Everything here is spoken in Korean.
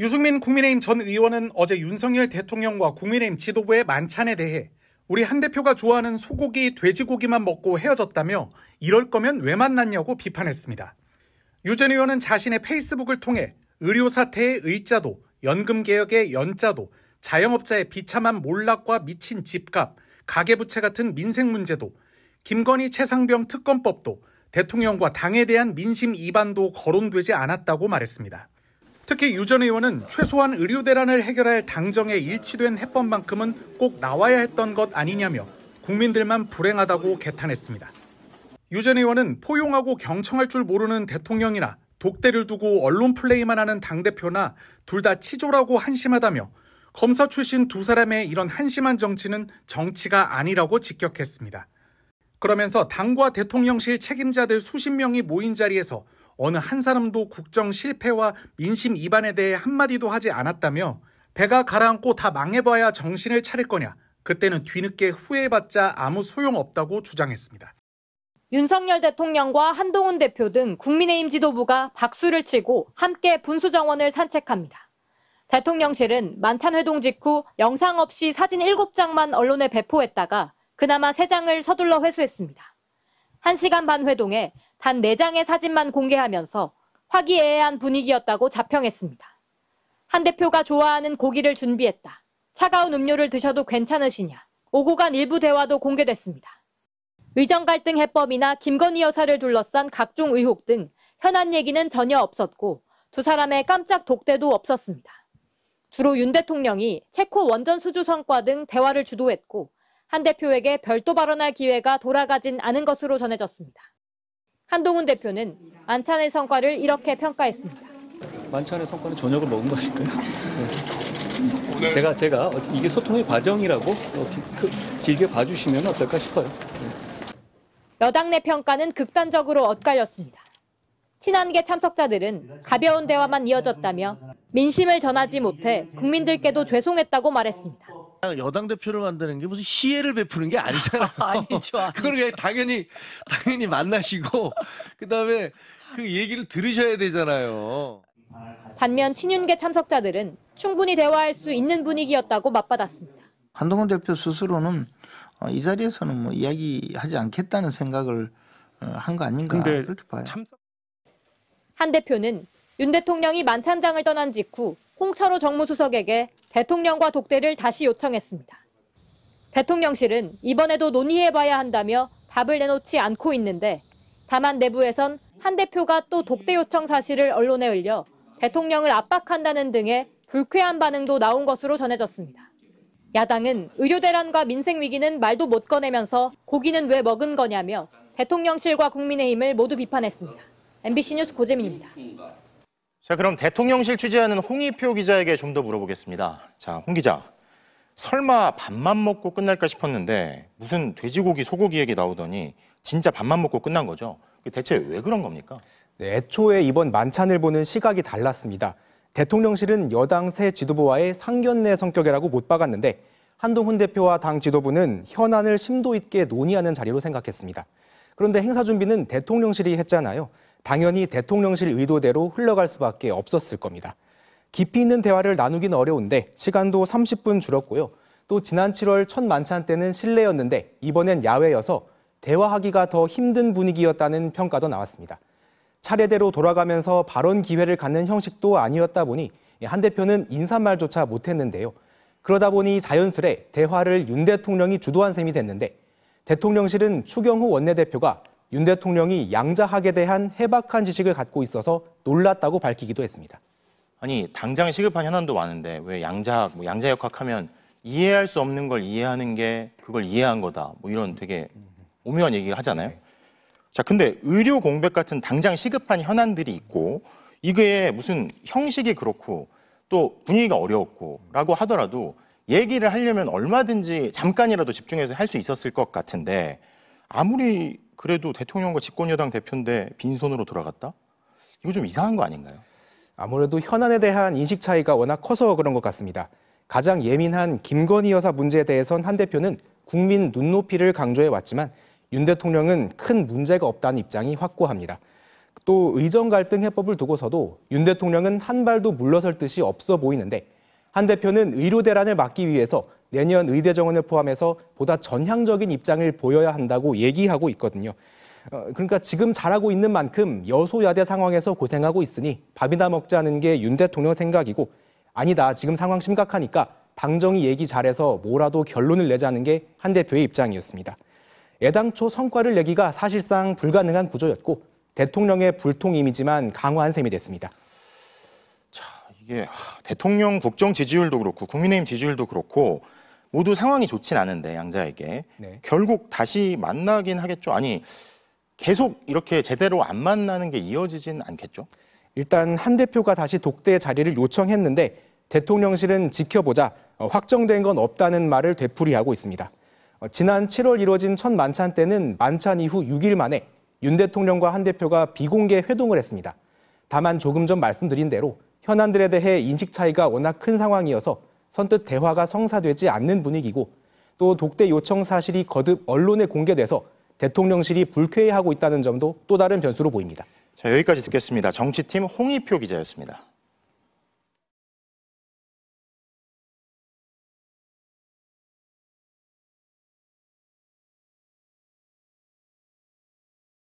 유승민 국민의힘 전 의원은 어제 윤석열 대통령과 국민의힘 지도부의 만찬에 대해 우리 한 대표가 좋아하는 소고기, 돼지고기만 먹고 헤어졌다며 이럴 거면 왜 만났냐고 비판했습니다. 유전 의원은 자신의 페이스북을 통해 의료 사태의 의자도, 연금 개혁의 연자도, 자영업자의 비참한 몰락과 미친 집값, 가계부채 같은 민생 문제도, 김건희 최상병 특검법도 대통령과 당에 대한 민심 이반도 거론되지 않았다고 말했습니다. 특히 유 전 의원은 최소한 의료 대란을 해결할 당정에 일치된 해법만큼은 꼭 나와야 했던 것 아니냐며 국민들만 불행하다고 개탄했습니다. 유 전 의원은 포용하고 경청할 줄 모르는 대통령이나 독대를 두고 언론 플레이만 하는 당대표나 둘 다 치졸하고 한심하다며 검사 출신 두 사람의 이런 한심한 정치는 정치가 아니라고 직격했습니다. 그러면서 당과 대통령실 책임자들 수십 명이 모인 자리에서 어느 한 사람도 국정 실패와 민심 이반에 대해 한마디도 하지 않았다며 배가 가라앉고 다 망해봐야 정신을 차릴 거냐 그때는 뒤늦게 후회해봤자 아무 소용없다고 주장했습니다. 윤석열 대통령과 한동훈 대표 등 국민의힘 지도부가 박수를 치고 함께 분수정원을 산책합니다. 대통령실은 만찬회동 직후 영상 없이 사진 7장만 언론에 배포했다가 그나마 3장을 서둘러 회수했습니다. 1시간 반 회동에 단 4장의 사진만 공개하면서 화기애애한 분위기였다고 자평했습니다. 한 대표가 좋아하는 고기를 준비했다. 차가운 음료를 드셔도 괜찮으시냐. 오고 간 일부 대화도 공개됐습니다. 의정 갈등 해법이나 김건희 여사를 둘러싼 각종 의혹 등 현안 얘기는 전혀 없었고 두 사람의 깜짝 독대도 없었습니다. 주로 윤 대통령이 체코 원전 수주 성과 등 대화를 주도했고 한 대표에게 별도 발언할 기회가 돌아가진 않은 것으로 전해졌습니다. 한동훈 대표는 만찬의 성과를 이렇게 평가했습니다. 만찬의 성과는 저녁을 먹은 것일까요? 네. 제가 제가 이게 소통의 과정이라고 길게 봐주시면 어떨까 싶어요. 네. 여당 내 평가는 극단적으로 엇갈렸습니다. 친한계 참석자들은 가벼운 대화만 이어졌다며 민심을 전하지 못해 국민들께도 죄송했다고 말했습니다. 여당 대표를 만드는 게 무슨 시혜를 베푸는 게 아니잖아요. 아니죠, 그러 당연히 당연히 만나시고 그다음에 그 얘기를 들으셔야 되잖아요. 반면 친윤계 참석자들은 충분히 대화할 수 있는 분위기였다고 맞받았습니다. 한동훈 대표 스스로는 어, 이 자리에서는 뭐 이야기하지 않겠다는 생각을 어, 한거 아닌가 그렇게 봐요. 참석... 한 대표는 윤 대통령이 만찬장을 떠난 직후 홍철호 정무수석에게 대통령과 독대를 다시 요청했습니다. 대통령실은 이번에도 논의해봐야 한다며 답을 내놓지 않고 있는데 다만 내부에선 한 대표가 또 독대 요청 사실을 언론에 올려 대통령을 압박한다는 등의 불쾌한 반응도 나온 것으로 전해졌습니다. 야당은 의료 대란과 민생 위기는 말도 못 꺼내면서 고기는 왜 먹은 거냐며 대통령실과 국민의힘을 모두 비판했습니다. MBC 뉴스 고재민입니다. 자, 그럼 대통령실 취재하는 홍의표 기자에게 좀 더 물어보겠습니다. 자, 홍 기자. 설마 밥만 먹고 끝날까 싶었는데 무슨 돼지고기, 소고기 얘기 나오더니 진짜 밥만 먹고 끝난 거죠? 그 대체 왜 그런 겁니까? 네, 애초에 이번 만찬을 보는 시각이 달랐습니다. 대통령실은 여당 새 지도부와의 상견례 성격이라고 못 박았는데 한동훈 대표와 당 지도부는 현안을 심도 있게 논의하는 자리로 생각했습니다. 그런데 행사 준비는 대통령실이 했잖아요. 당연히 대통령실 의도대로 흘러갈 수밖에 없었을 겁니다. 깊이 있는 대화를 나누기는 어려운데 시간도 30분 줄었고요. 또 지난 7월 첫 만찬 때는 실내였는데 이번엔 야외여서 대화하기가 더 힘든 분위기였다는 평가도 나왔습니다. 차례대로 돌아가면서 발언 기회를 갖는 형식도 아니었다 보니 한 대표는 인사말조차 못했는데요. 그러다 보니 자연스레 대화를 윤 대통령이 주도한 셈이 됐는데 대통령실은 추경호 원내대표가 윤 대통령이 양자학에 대한 해박한 지식을 갖고 있어서 놀랐다고 밝히기도 했습니다. 아니 당장 시급한 현안도 많은데 왜 양자학, 뭐 양자역학 하면 이해할 수 없는 걸 이해하는 게 그걸 이해한 거다. 뭐 이런 되게 오묘한 얘기를 하잖아요. 네. 자, 근데 의료 공백 같은 당장 시급한 현안들이 있고 이게 무슨 형식이 그렇고 또 분위기가 어려웠고라고 하더라도 얘기를 하려면 얼마든지 잠깐이라도 집중해서 할 수 있었을 것 같은데 아무리 그래도 대통령과 집권여당 대표인데 빈손으로 돌아갔다? 이거 좀 이상한 거 아닌가요? 아무래도 현안에 대한 인식 차이가 워낙 커서 그런 것 같습니다. 가장 예민한 김건희 여사 문제에 대해선 한 대표는 국민 눈높이를 강조해 왔지만 윤 대통령은 큰 문제가 없다는 입장이 확고합니다. 또 의정 갈등 해법을 두고서도 윤 대통령은 한 발도 물러설 뜻이 없어 보이는데 한 대표는 의료 대란을 막기 위해서 내년 의대 정원을 포함해서 보다 전향적인 입장을 보여야 한다고 얘기하고 있거든요. 어, 그러니까 지금 잘하고 있는 만큼 여소야대 상황에서 고생하고 있으니 밥이나 먹자는 게 윤 대통령 생각이고 아니다 지금 상황 심각하니까 당정이 얘기 잘해서 뭐라도 결론을 내자는 게 한 대표의 입장이었습니다. 애당초 성과를 내기가 사실상 불가능한 구조였고 대통령의 불통 이미지만 강화한 셈이 됐습니다. 자 이게 대통령 국정 지지율도 그렇고 국민의힘 지지율도 그렇고 모두 상황이 좋진 않은데 양자에게 네. 결국 다시 만나긴 하겠죠. 아니 계속 이렇게 제대로 안 만나는 게 이어지진 않겠죠. 일단 한 대표가 다시 독대 자리를 요청했는데 대통령실은 지켜보자 어, 확정된 건 없다는 말을 되풀이하고 있습니다. 어, 지난 7월 이뤄진 첫 만찬 때는 만찬 이후 6일 만에 윤 대통령과 한 대표가 비공개 회동을 했습니다. 다만 조금 전 말씀드린 대로 현안들에 대해 인식 차이가 워낙 큰 상황이어서 선뜻 대화가 성사되지 않는 분위기고 또 독대 요청 사실이 거듭 언론에 공개돼서 대통령실이 불쾌해하고 있다는 점도 또 다른 변수로 보입니다. 자, 여기까지 듣겠습니다. 정치팀 홍의표 기자였습니다.